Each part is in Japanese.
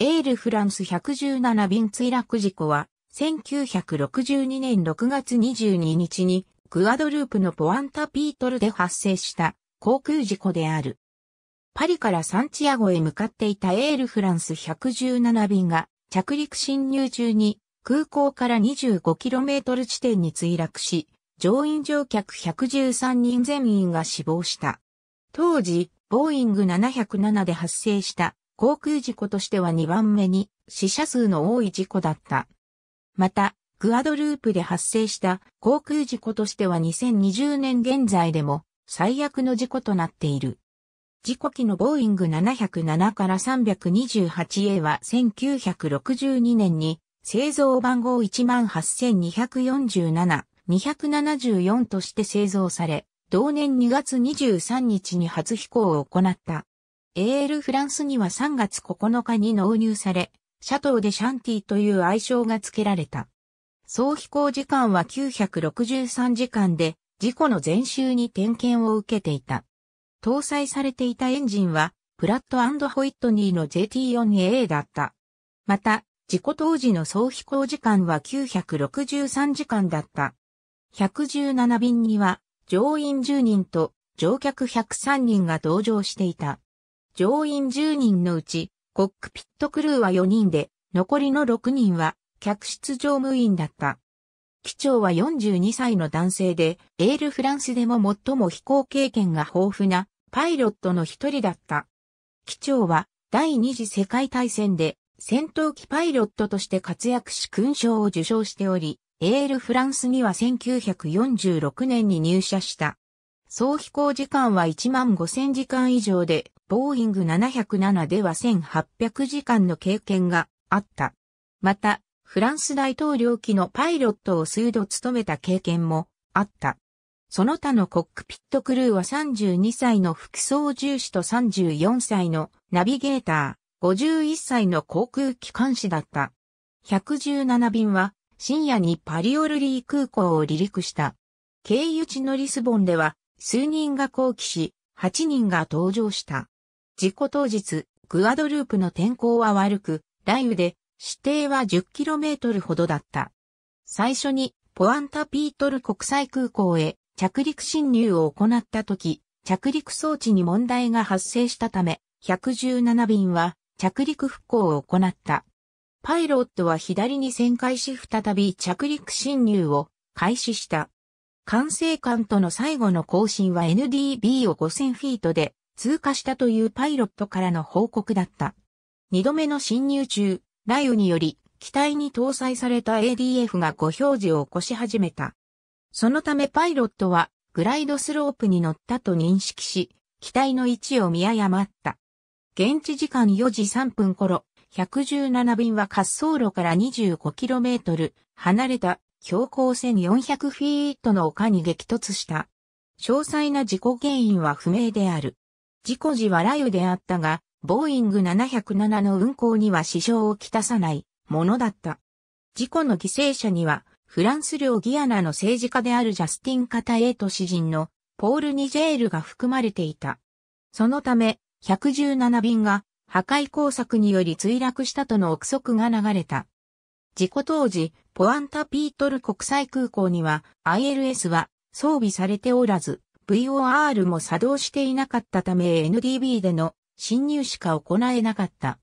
エールフランス117便墜落事故は、1962年6月22日に、クアドループのポアンタピートルで発生した航空事故である。パリからサンチアゴへ向かっていたエールフランス117便が着陸侵入中に空港から 25km 地点に墜落し、乗員乗客113人全員が死亡した。当時、ボーイング707で発生した航空事故としては2番目に死者数の多い事故だった。また、グアドループで発生した航空事故としては2020年現在でも最悪の事故となっている。事故機のボーイング707から 328A は1962年に製造番号18247、274として製造され、同年2月23日に初飛行を行った。AL フランスには3月9日に納入され、シャトーでシャンティという愛称が付けられた。総飛行時間は963時間で、事故の前週に点検を受けていた。搭載されていたエンジンは、プラットホイットニーの JT4A だった。また、事故当時の総飛行時間は963時間だった。117便には、乗員10人と乗客103人が同乗していた。乗員10人のうち、コックピットクルーは4人で、残りの6人は、客室乗務員だった。機長は42歳の男性で、エールフランスでも最も飛行経験が豊富なパイロットの一人だった。機長は第二次世界大戦で戦闘機パイロットとして活躍し勲章を受賞しており、エールフランスには1946年に入社した。総飛行時間は1万5000時間以上で、ボーイング707では1800時間の経験があった。また、フランス大統領機のパイロットを数度務めた経験もあった。その他のコックピットクルーは32歳の副操縦士と34歳のナビゲーター、51歳の航空機関士だった。117便は深夜にパリオルリー空港を離陸した。経由地のリスボンでは数人が降機し、8人が搭乗した。事故当日、グアドループの天候は悪く、雷雨で、指定は 10km ほどだった。最初に、ポアンタピートル国際空港へ着陸侵入を行った時、着陸装置に問題が発生したため、117便は着陸復興を行った。パイロットは左に旋回し再び着陸侵入を開始した。管制官との最後の更新は NDB を5000フィートで通過したというパイロットからの報告だった。二度目の侵入中、雷雨により、機体に搭載された ADF が誤表示を起こし始めた。そのためパイロットは、グライドスロープに乗ったと認識し、機体の位置を見誤った。現地時間4時3分頃、117便は滑走路から 25km 離れた標高1400フィートの丘に激突した。詳細な事故原因は不明である。事故時は雷雨であったが、ボーイング707の運航には支障をきたさないものだった。事故の犠牲者には、フランス領ギアナの政治家であるジャスティン・カタエート詩人のポール・ニジェールが含まれていた。そのため、117便が破壊工作により墜落したとの憶測が流れた。事故当時、ポアンタ・ピートル国際空港には ILS は装備されておらず、VOR も作動していなかったため NDB での侵入しか行えなかった。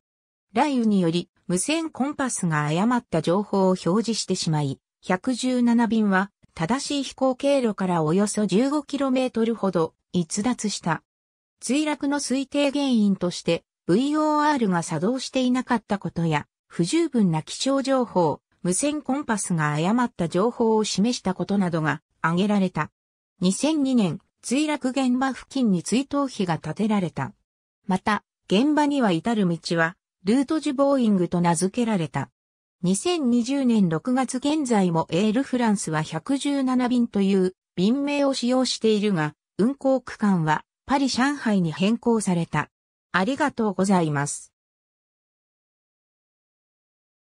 雷雨により無線コンパスが誤った情報を表示してしまい、117便は正しい飛行経路からおよそ 15km ほど逸脱した。墜落の推定原因として VOR が作動していなかったことや不十分な気象情報、無線コンパスが誤った情報を示したことなどが挙げられた。2002年墜落現場付近に追悼碑が建てられた。また、現場には至る道は、ルートジュボーイングと名付けられた。2020年6月現在もエールフランスは117便という便名を使用しているが、運行区間はパリ・上海に変更された。ありがとうございます。